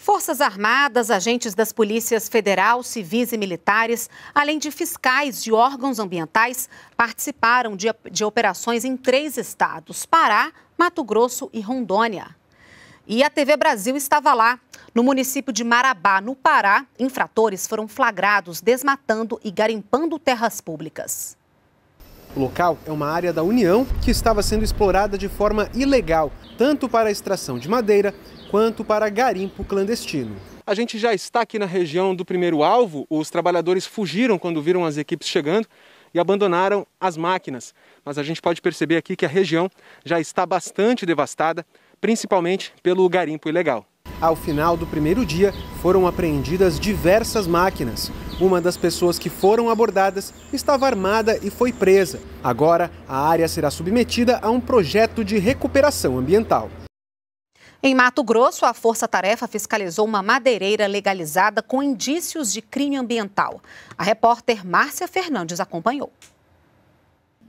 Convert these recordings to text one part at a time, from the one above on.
Forças Armadas, agentes das polícias federal, civis e militares, além de fiscais de órgãos ambientais, participaram de, de, operações em três estados: Pará, Mato Grosso e Rondônia. E a TV Brasil estava lá. No município de Marabá, no Pará, infratores foram flagrados desmatando e garimpando terras públicas. O local é uma área da União que estava sendo explorada de forma ilegal, tanto para a extração de madeira quanto para garimpo clandestino. A gente já está aqui na região do primeiro alvo. Os trabalhadores fugiram quando viram as equipes chegando e abandonaram as máquinas. Mas a gente pode perceber aqui que a região já está bastante devastada, principalmente pelo garimpo ilegal. Ao final do primeiro dia, foram apreendidas diversas máquinas. Uma das pessoas que foram abordadas estava armada e foi presa. Agora, a área será submetida a um projeto de recuperação ambiental. Em Mato Grosso, a Força Tarefa fiscalizou uma madeireira legalizada com indícios de crime ambiental. A repórter Márcia Fernandes acompanhou.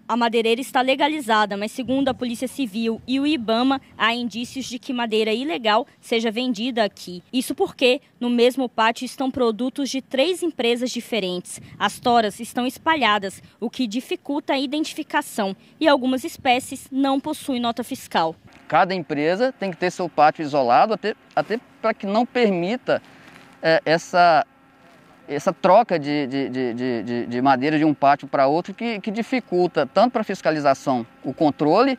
A madeireira está legalizada, mas segundo a Polícia Civil e o IBAMA, há indícios de que madeira ilegal seja vendida aqui. Isso porque no mesmo pátio estão produtos de três empresas diferentes. As toras estão espalhadas, o que dificulta a identificação, e algumas espécies não possuem nota fiscal. Cada empresa tem que ter seu pátio isolado, até, até para que não permita é, essa, essa troca de, de, de, de, de madeira de um pátio para outro, que, que dificulta tanto para a fiscalização o controle,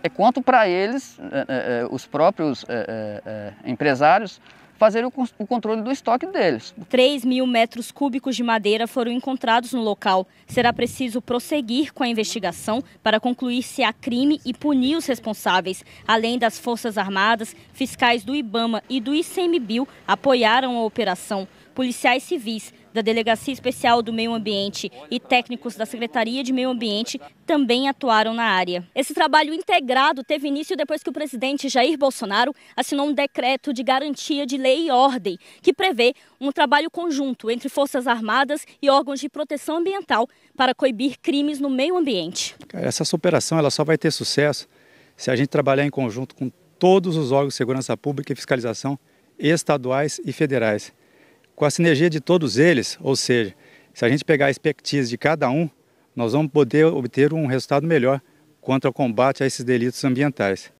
é, quanto para eles, é, é, é, os próprios é, empresários, fazerem o controle do estoque deles. 3 mil metros cúbicos de madeira foram encontrados no local. Será preciso prosseguir com a investigação para concluir se há crime e punir os responsáveis. Além das Forças Armadas, fiscais do IBAMA e do ICMBio apoiaram a operação. Policiais civis da Delegacia Especial do Meio Ambiente e técnicos da Secretaria de Meio Ambiente também atuaram na área. Esse trabalho integrado teve início depois que o presidente Jair Bolsonaro assinou um decreto de garantia de lei e ordem, que prevê um trabalho conjunto entre Forças Armadas e órgãos de proteção ambiental para coibir crimes no meio ambiente. Essa operação ela só vai ter sucesso se a gente trabalhar em conjunto com todos os órgãos de segurança pública e fiscalização estaduais e federais. Com a sinergia de todos eles, ou seja, se a gente pegar a expertise de cada um, nós vamos poder obter um resultado melhor quanto ao combate a esses delitos ambientais.